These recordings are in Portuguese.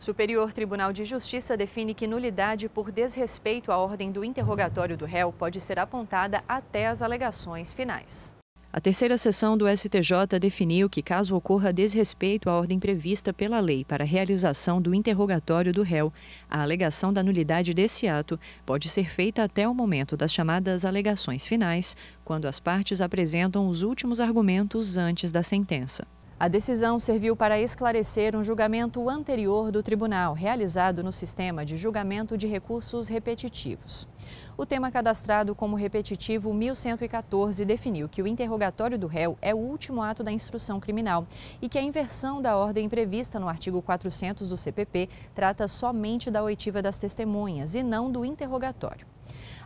Superior Tribunal de Justiça define que nulidade por desrespeito à ordem do interrogatório do réu pode ser apontada até as alegações finais. A terceira sessão do STJ definiu que, caso ocorra desrespeito à ordem prevista pela lei para a realização do interrogatório do réu, a alegação da nulidade desse ato pode ser feita até o momento das chamadas alegações finais, quando as partes apresentam os últimos argumentos antes da sentença. A decisão serviu para esclarecer um julgamento anterior do tribunal, realizado no sistema de julgamento de recursos repetitivos. O tema cadastrado como repetitivo 1114 definiu que o interrogatório do réu é o último ato da instrução criminal e que a inversão da ordem prevista no artigo 400 do CPP trata somente da oitiva das testemunhas e não do interrogatório.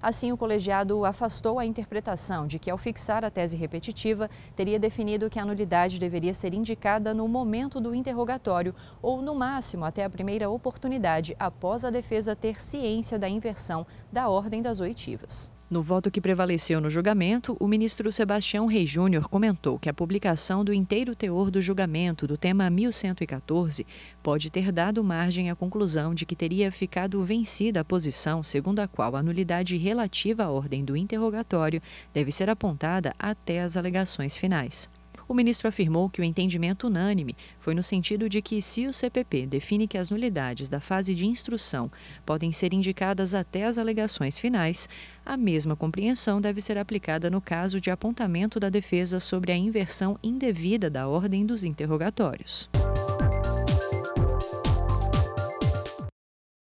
Assim, o colegiado afastou a interpretação de que, ao fixar a tese repetitiva, teria definido que a nulidade deveria ser indicada no momento do interrogatório ou, no máximo, até a primeira oportunidade após a defesa ter ciência da inversão da ordem das oitivas. No voto que prevaleceu no julgamento, o ministro Sebastião Rei Júnior comentou que a publicação do inteiro teor do julgamento do tema 1114 pode ter dado margem à conclusão de que teria ficado vencida a posição segundo a qual a nulidade relativa à ordem do interrogatório deve ser apontada até as alegações finais. O ministro afirmou que o entendimento unânime foi no sentido de que, se o CPP define que as nulidades da fase de instrução podem ser indicadas até as alegações finais, a mesma compreensão deve ser aplicada no caso de apontamento da defesa sobre a inversão indevida da ordem dos interrogatórios.